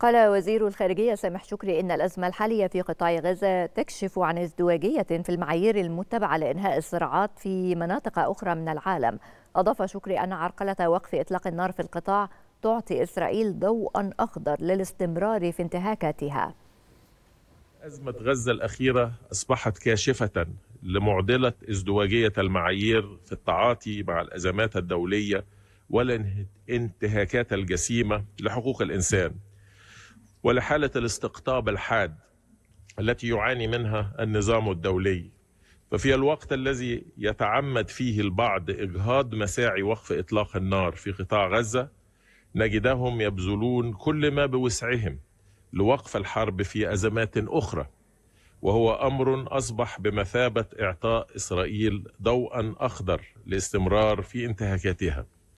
قال وزير الخارجية سامح شكري إن الأزمة الحالية في قطاع غزة تكشف عن ازدواجية في المعايير المتبعة لإنهاء الصراعات في مناطق أخرى من العالم أضاف شكري أن عرقلة وقف إطلاق النار في القطاع تعطي إسرائيل ضوءا أخضر للاستمرار في انتهاكاتها أزمة غزة الأخيرة أصبحت كاشفة لمعضلة ازدواجية المعايير في التعاطي مع الأزمات الدولية والانتهاكات الجسيمة لحقوق الإنسان ولحالة الاستقطاب الحاد التي يعاني منها النظام الدولي ففي الوقت الذي يتعمد فيه البعض إجهاض مساعي وقف إطلاق النار في قطاع غزة نجدهم يبذلون كل ما بوسعهم لوقف الحرب في أزمات أخرى وهو أمر أصبح بمثابة إعطاء إسرائيل ضوءا أخضر لاستمرار في انتهاكاتها